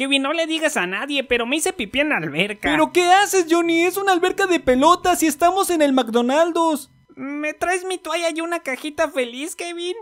Kevin, no le digas a nadie, pero me hice pipí en la alberca. ¿Pero qué haces, Johnny? Es una alberca de pelotas y estamos en el McDonald's. ¿Me traes mi toalla y una cajita feliz, Kevin?